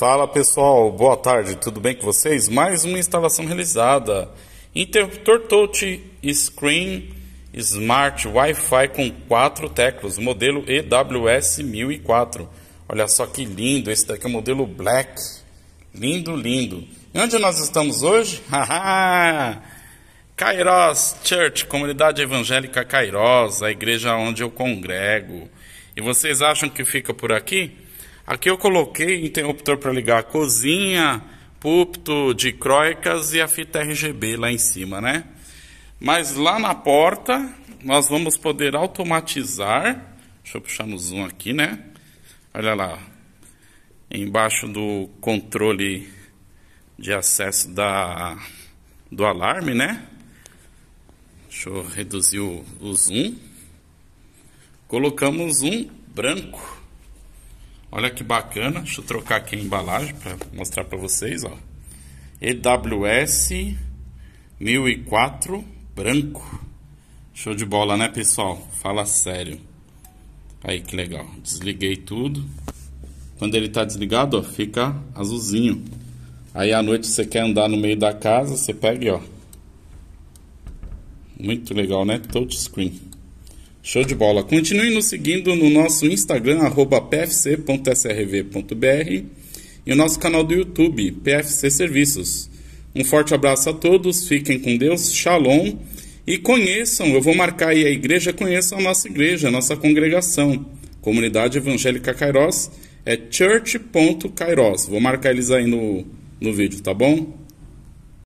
Fala pessoal, boa tarde, tudo bem com vocês? Mais uma instalação realizada. Interruptor Touch Screen Smart Wi-Fi com quatro teclas, modelo EWS 1004. Olha só que lindo, esse daqui é o modelo Black. Lindo, lindo. E onde nós estamos hoje? Kairos Church, comunidade evangélica Kairos, a igreja onde eu congrego. E vocês acham que fica por aqui? Aqui eu coloquei interruptor para ligar a cozinha, púlpito de croicas e a fita RGB lá em cima, né? Mas lá na porta nós vamos poder automatizar. Deixa eu puxar no zoom aqui, né? Olha lá. Embaixo do controle de acesso da, do alarme, né? Deixa eu reduzir o, o zoom. Colocamos um branco. Olha que bacana. Deixa eu trocar aqui a embalagem para mostrar para vocês, ó. EWS 1004 branco. Show de bola, né, pessoal? Fala sério. Aí que legal. Desliguei tudo. Quando ele tá desligado, ó, fica azulzinho. Aí à noite você quer andar no meio da casa, você pega, ó. Muito legal, né? Touchscreen. Show de bola. Continue nos seguindo no nosso Instagram, arroba pfc.srv.br e o nosso canal do YouTube, PFC Serviços. Um forte abraço a todos, fiquem com Deus, shalom e conheçam, eu vou marcar aí a igreja, conheçam a nossa igreja, a nossa congregação. Comunidade Evangélica Kairos é church.kairos. Vou marcar eles aí no, no vídeo, tá bom?